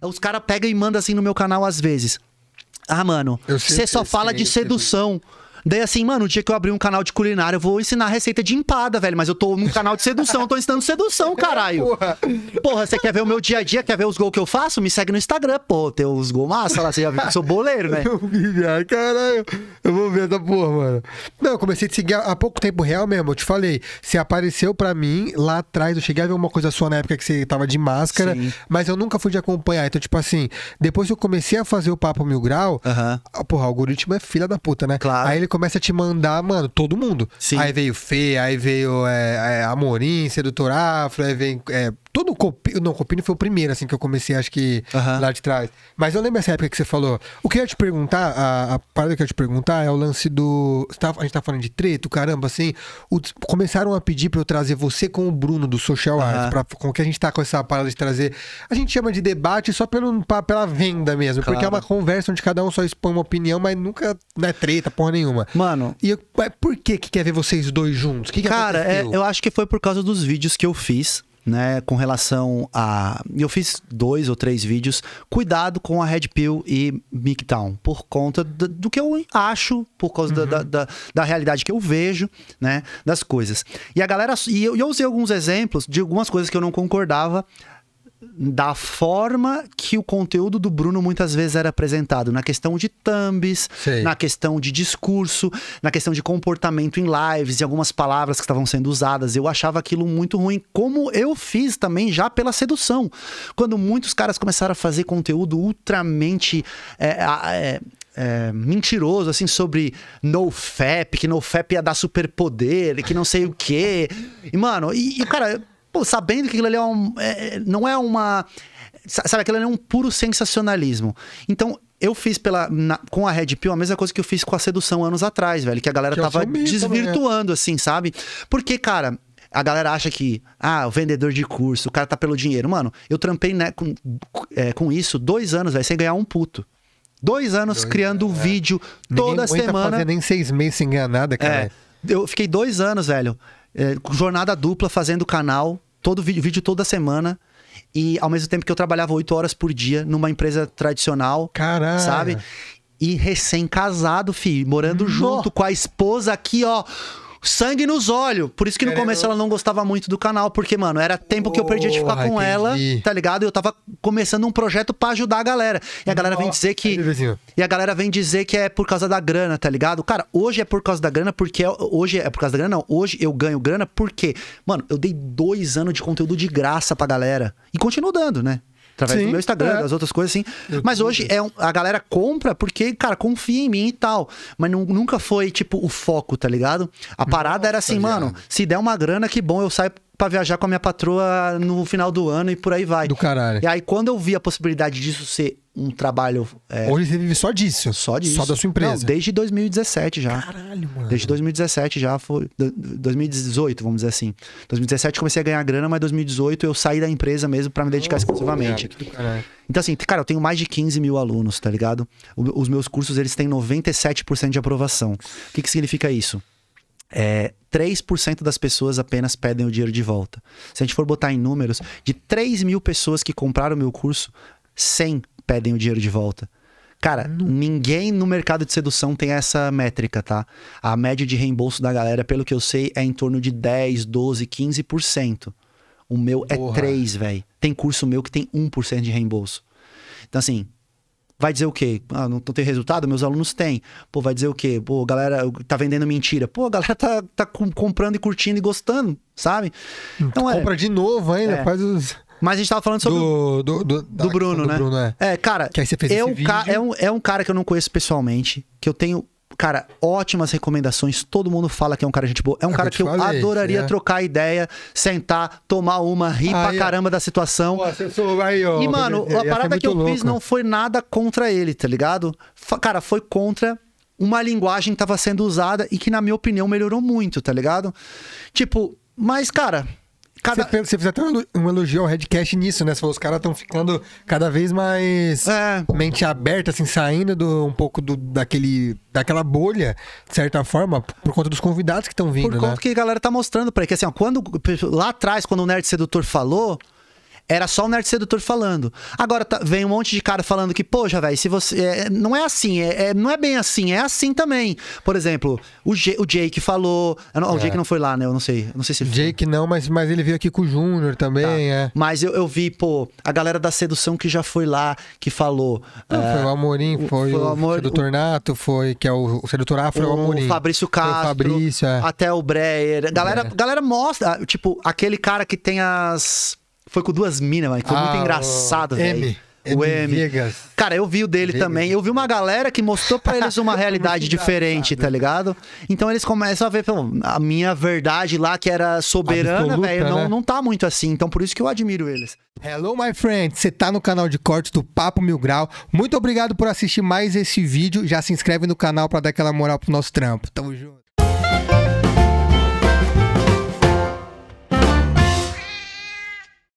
É, os caras pegam e mandam assim no meu canal às vezes. Ah, mano, você só fala de sedução. Daí assim, mano, o dia que eu abrir um canal de culinária, eu vou ensinar receita de empada, velho. Mas eu tô num canal de sedução, tô ensinando sedução, caralho. Porra. porra, você quer ver o meu dia a dia? Quer ver os gols que eu faço? Me segue no Instagram, pô. Tem os gols massa lá, você já viu que eu sou boleiro, né? Ai, caralho. Eu vou ver essa porra, mano. Não, eu comecei a te seguir há pouco tempo real mesmo, eu te falei. Você apareceu pra mim lá atrás, eu cheguei a ver uma coisa sua na época que você tava de máscara, Sim. mas eu nunca fui de acompanhar. Então, tipo assim, depois que eu comecei a fazer o Papo Mil Grau, uhum. porra, o algoritmo é filha da puta, né? Claro. Aí ele começa a te mandar, mano, todo mundo. Sim. Aí veio Fê, aí veio é, é, Amorim, Sedutor Afro, aí vem é, todo o Copino. Não, o foi o primeiro, assim, que eu comecei, acho que uhum. lá de trás. Mas eu lembro essa época que você falou. O que eu ia te perguntar, a, a parada que eu ia te perguntar é o lance do. a gente tá falando de treto, caramba, assim. O, começaram a pedir pra eu trazer você com o Bruno do Social uhum. Arts, pra, com que a gente tá com essa parada de trazer. A gente chama de debate só pelo, pra, pela venda mesmo, claro. porque é uma conversa onde cada um só expõe uma opinião, mas nunca não é treta, porra nenhuma. Mano. E eu, por que que quer ver vocês dois juntos? Que que cara, é, eu acho que foi por causa dos vídeos que eu fiz né, com relação a. Eu fiz dois ou três vídeos, cuidado com a Red Pill e Midtown, por conta do, do, que eu acho, por causa uhum. da, da, da, realidade que eu vejo, né, das coisas. E a galera. E eu, eu usei alguns exemplos de algumas coisas que eu não concordava, da forma que o conteúdo do Bruno muitas vezes era apresentado, na questão de thumbs, na questão de discurso, na questão de comportamento em lives e algumas palavras que estavam sendo usadas. Eu achava aquilo muito ruim, como eu fiz também já pela sedução. Quando muitos caras começaram a fazer conteúdo ultramente. É, é, é, mentiroso, assim, sobre NoFap, que NoFap ia dar superpoder, que não sei o quê. E, mano, e, e cara, pô, sabendo que aquilo ali é um, é, é não é uma. Sabe, aquilo ali é um puro sensacionalismo. Então, eu fiz pela, na, com a Red Pill a mesma coisa que eu fiz com a sedução anos atrás, velho. Que a galera que é tava né? desvirtuando, assim, sabe? Porque, cara, a galera acha que, ah, o vendedor de curso, o cara tá pelo dinheiro. Mano, eu trampei né, com, é, com isso dois anos, velho, sem ganhar um puto. Dois anos dois, criando é. vídeo toda Ninguém semana. Fazer nem seis meses sem ganhar nada, cara. É, eu fiquei dois anos, velho, é, jornada dupla fazendo canal todo vídeo, vídeo toda semana. E ao mesmo tempo que eu trabalhava oito horas por dia numa empresa tradicional. Caralho. Sabe? E recém-casado, filho, morando Nossa. junto com a esposa aqui, ó sangue nos olhos. Por isso que no Querendo... começo ela não gostava muito do canal, porque, mano, era tempo que eu perdia de ficar oh, com entendi. ela, tá ligado? E eu tava começando um projeto para ajudar a galera. E a galera vem dizer que. E a galera vem dizer que é por causa da grana, tá ligado? Cara, hoje é por causa da grana, porque. É, hoje é por causa da grana, não. Hoje eu ganho grana porque, mano, eu dei dois anos de conteúdo de graça pra galera. E continuo dando, né? através Sim, do meu Instagram, é. das outras coisas assim. Eu Mas hoje é um, a galera compra porque, cara, confia em mim e tal. Mas não, nunca foi, tipo, o foco, tá ligado? A parada Nossa, era assim, mano, se der uma grana, que bom, eu saio para viajar com a minha patroa no final do ano e por aí vai. Do caralho. E aí, quando eu vi a possibilidade disso ser um trabalho. É... Hoje você vive só disso? Só disso. Só da sua empresa? Não, desde 2017 já. Caralho, mano. Desde 2017 já foi. 2018, vamos dizer assim. 2017 comecei a ganhar grana, mas 2018 eu saí da empresa mesmo para me dedicar oh, exclusivamente. Caralho. Então, assim, cara, eu tenho mais de 15 mil alunos, tá ligado? Os meus cursos, eles têm 97% de aprovação. O que, que significa isso? é, 3% das pessoas apenas pedem o dinheiro de volta. Se a gente for botar em números, de 3 mil pessoas que compraram o meu curso, 100 pedem o dinheiro de volta. Cara, ninguém no mercado de sedução tem essa métrica, tá? A média de reembolso da galera, pelo que eu sei, é em torno de 10, 12, 15%. O meu é Porra. é 3, velho. Tem curso meu que tem 1% de reembolso. Então, assim, vai dizer o quê? Ah, não, tem resultado? Meus alunos têm. Pô, vai dizer o quê? Pô, galera tá vendendo mentira. Pô, a galera tá, tá comprando e curtindo e gostando, sabe? Então, é, Compra de novo ainda, é. faz os... Mas a gente tava falando sobre. Do, do, do, do Bruno, né? Bruno, é. é. cara. Que aí você fez é um, vídeo. é, um, é um cara que eu não conheço pessoalmente, que eu tenho Cara, ótimas recomendações. Todo mundo fala que é um cara gente boa. É um é cara que eu, que eu falei, adoraria é. trocar ideia, sentar, tomar uma, rir ah, pra caramba da situação. Pô, aí, ó, e, mano, a parada que eu louco. fiz não foi nada contra ele, tá ligado? Cara, foi contra uma linguagem que tava sendo usada e que, na minha opinião, melhorou muito, tá ligado? Tipo, mas, cara, Cada... Você, fez, você fez até um elogio ao Redcast nisso, né? Você falou, os caras estão ficando cada vez mais é. mente aberta, assim, saindo do, um pouco do, daquele, daquela bolha, de certa forma, por conta dos convidados que estão vindo, Por conta né? que a galera tá mostrando para ele. Que assim, ó, quando, lá atrás, quando o Nerd Sedutor falou era só o nerd sedutor falando. Agora tá, vem um monte de cara falando que, poxa, velho, se você. É, não é assim, é, é, não é bem assim, é assim também. Por exemplo, o, G, o Jake falou. Não, o é. Jake não foi lá, né? Eu não sei. Não sei se Jake foi. não, mas, mas ele veio aqui com o Júnior também, tá. é. Mas eu, eu, vi, pô, a galera da sedução que já foi lá, que falou. Não, foi o é, Amorim, foi, foi, o, Amor, sedutor o, Nato, foi, que é o, o sedutor Afro, é o, Amorim. O Fabrício Castro. O Fabrício, até o Breyer. Galera, galera mostra, tipo, aquele cara que tem as foi com duas minas, mano. Foi ah, muito engraçado, velho. O M. Cara, eu vi o dele Vegas. também. Eu vi uma galera que mostrou para eles uma realidade diferente, tá ligado? Então eles começam a ver, a minha verdade lá, que era soberana, velho, né? não, não tá muito assim. Então por isso que eu admiro eles. Hello, my friend! Você tá no canal de cortes do Papo Mil Grau. Muito obrigado por assistir mais esse vídeo. Já se inscreve no canal para dar aquela moral pro nosso trampo. Tamo junto.